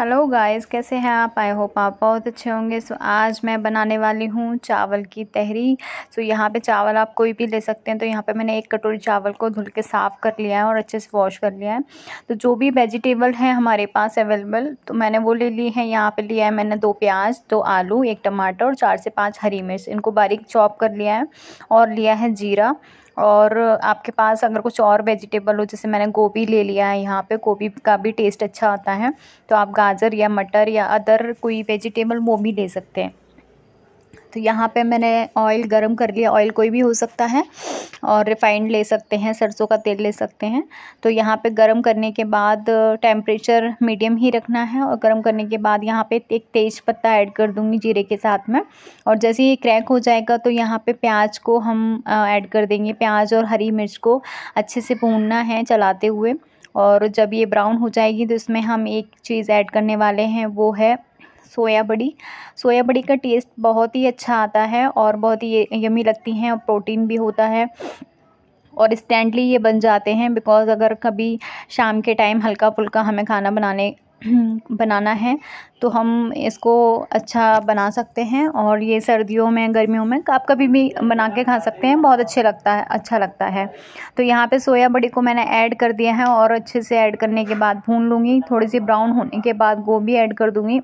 hello guys कैसे हैं आप आई होप आप बहुत अच्छे होंगे सो आज मैं बनाने वाली हूँ चावल की तहरी सो यहाँ पे चावल आप कोई भी ले सकते हैं तो यहाँ पे मैंने एक कटोरी चावल को धुल के साफ़ कर लिया है और अच्छे से वॉश कर लिया है तो जो भी वेजिटेबल हैं हमारे पास अवेलेबल तो मैंने वो ले ली है यहाँ पर लिया है मैंने दो प्याज दो आलू एक टमाटर और चार से पाँच हरी मिर्च इनको बारीक चॉप कर लिया है और लिया है जीरा और आपके पास अगर कुछ और वेजिटेबल हो जैसे मैंने गोभी ले लिया है यहाँ पे गोभी का भी टेस्ट अच्छा आता है तो आप गाजर या मटर या अदर कोई वेजिटेबल वो भी ले सकते हैं तो यहाँ पे मैंने ऑयल गरम कर लिया ऑयल कोई भी हो सकता है और रिफ़ाइंड ले सकते हैं सरसों का तेल ले सकते हैं तो यहाँ पे गरम करने के बाद टेम्परेचर मीडियम ही रखना है और गरम करने के बाद यहाँ पे एक तेज पत्ता ऐड कर दूँगी जीरे के साथ में और जैसे ये क्रैक हो जाएगा तो यहाँ पे प्याज को हम ऐड कर देंगे प्याज और हरी मिर्च को अच्छे से भूनना है चलाते हुए और जब ये ब्राउन हो जाएगी तो इसमें हम एक चीज़ ऐड करने वाले हैं वो है सोया बड़ी सोया बड़ी का टेस्ट बहुत ही अच्छा आता है और बहुत ही यमी लगती हैं और प्रोटीन भी होता है और इंस्टेंटली ये बन जाते हैं बिकॉज़ अगर कभी शाम के टाइम हल्का फुल्का हमें खाना बनाने बनाना है तो हम इसको अच्छा बना सकते हैं और ये सर्दियों में गर्मियों में आप कभी भी बना के खा सकते हैं बहुत अच्छे लगता है अच्छा लगता है तो यहाँ पे सोया बड़ी को मैंने ऐड कर दिया है और अच्छे से ऐड करने के बाद भून लूँगी थोड़ी सी ब्राउन होने के बाद गोभी ऐड कर दूँगी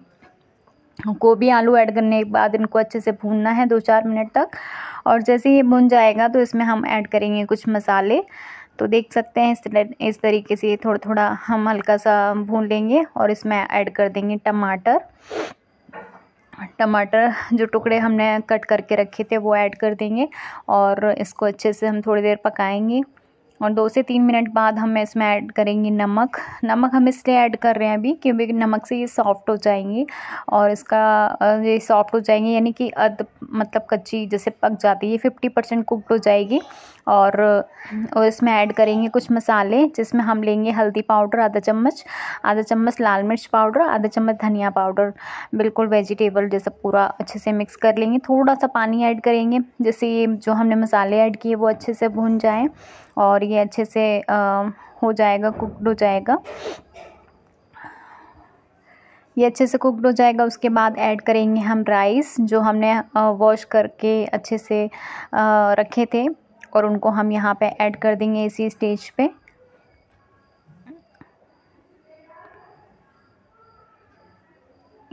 गोभी आलू ऐड करने के बाद इनको अच्छे से भूनना है दो चार मिनट तक और जैसे ये भुन जाएगा तो इसमें हम ऐड करेंगे कुछ मसाले तो देख सकते हैं इस इस तरीके से थोड़ा थोड़ा हम हल्का सा भून लेंगे और इसमें ऐड कर देंगे टमाटर टमाटर जो टुकड़े हमने कट करके रखे थे वो ऐड कर देंगे और इसको अच्छे से हम थोड़ी देर पकाएंगे और दो से तीन मिनट बाद हम इसमें ऐड करेंगे नमक नमक हम इसलिए ऐड कर रहे हैं अभी क्योंकि नमक से ये सॉफ्ट हो जाएंगी और इसका ये सॉफ्ट हो जाएंगे यानी कि अद मतलब कच्ची जैसे पक जाती है ये फिफ्टी परसेंट कुकड हो जाएगी और इसमें ऐड करेंगे कुछ मसाले जिसमें हम लेंगे हल्दी पाउडर आधा चम्मच आधा चम्मच लाल मिर्च पाउडर आधा चम्मच धनिया पाउडर बिल्कुल वेजिटेबल जैसा पूरा अच्छे से मिक्स कर लेंगे थोड़ा सा पानी ऐड करेंगे जैसे ये जो हमने मसाले ऐड किए वो अच्छे से भून जाए और ये अच्छे से आ, हो जाएगा कुकड हो जाएगा ये अच्छे से कुकड हो जाएगा उसके बाद ऐड करेंगे हम राइस जो हमने वॉश करके अच्छे से रखे थे और उनको हम यहाँ पे ऐड कर देंगे इसी स्टेज पे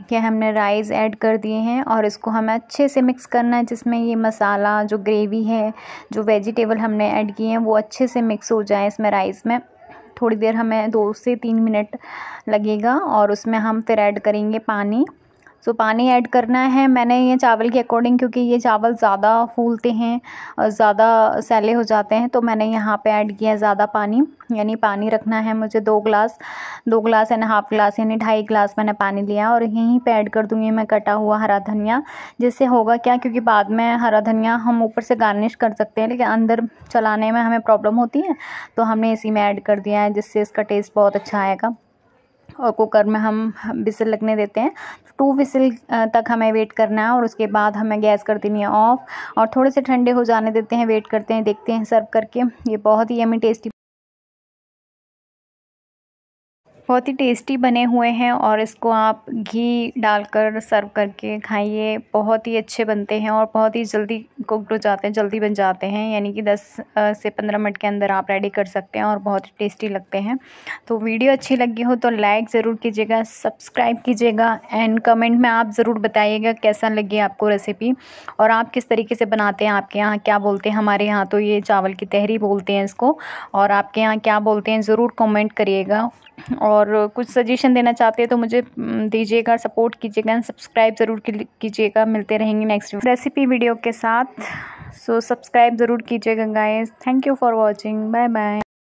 क्या हमने राइस ऐड कर दिए हैं और इसको हमें अच्छे से मिक्स करना है जिसमें ये मसाला जो ग्रेवी है जो वेजिटेबल हमने ऐड किए हैं वो अच्छे से मिक्स हो जाए इसमें राइस में थोड़ी देर हमें दो से तीन मिनट लगेगा और उसमें हम फिर ऐड करेंगे पानी सो पानी ऐड करना है मैंने ये चावल के अकॉर्डिंग क्योंकि ये चावल ज़्यादा फूलते हैं और ज़्यादा सैले हो जाते हैं तो मैंने यहाँ पे ऐड किया है ज़्यादा पानी यानी पानी रखना है मुझे दो ग्लास दो ग्लास एंड हाफ ग्लास यानी ढाई ग्लास मैंने पानी लिया और यहीं पे ऐड कर दूँगी मैं कटा हुआ हरा धनिया जिससे होगा क्या क्योंकि बाद में हरा धनिया हम ऊपर से गार्निश कर सकते हैं लेकिन अंदर चलाने में हमें प्रॉब्लम होती है तो हमने इसी में ऐड कर दिया है जिससे इसका टेस्ट बहुत अच्छा आएगा और कुकर में हम बिसल लगने देते हैं टू विसल तक हमें वेट करना है और उसके बाद हमें गैस कर देनी है ऑफ़ और थोड़े से ठंडे हो जाने देते हैं वेट करते हैं देखते हैं सर्व करके ये बहुत ही हमें टेस्टी बहुत ही टेस्टी बने हुए हैं और इसको आप घी डालकर सर्व करके खाइए बहुत ही अच्छे बनते हैं और बहुत ही जल्दी कुकड हो जाते हैं जल्दी बन जाते हैं यानी कि 10 से 15 मिनट के अंदर आप रेडी कर सकते हैं और बहुत ही टेस्टी लगते हैं तो वीडियो अच्छी लगी हो तो लाइक ज़रूर कीजिएगा सब्सक्राइब कीजिएगा एंड कमेंट में आप ज़रूर बताइएगा कैसा लगे आपको रेसिपी और आप किस तरीके से बनाते हैं आपके यहाँ क्या बोलते हैं हमारे यहाँ तो ये चावल की तहरी बोलते हैं इसको और आपके यहाँ क्या बोलते हैं ज़रूर कॉमेंट करिएगा और और कुछ सजेशन देना चाहते हैं तो मुझे दीजिएगा सपोर्ट कीजिएगा सब्सक्राइब ज़रूर कीजिएगा मिलते रहेंगे नेक्स्ट रेसिपी वीडियो के साथ सो सब्सक्राइब ज़रूर कीजिएगा guys thank you for watching bye bye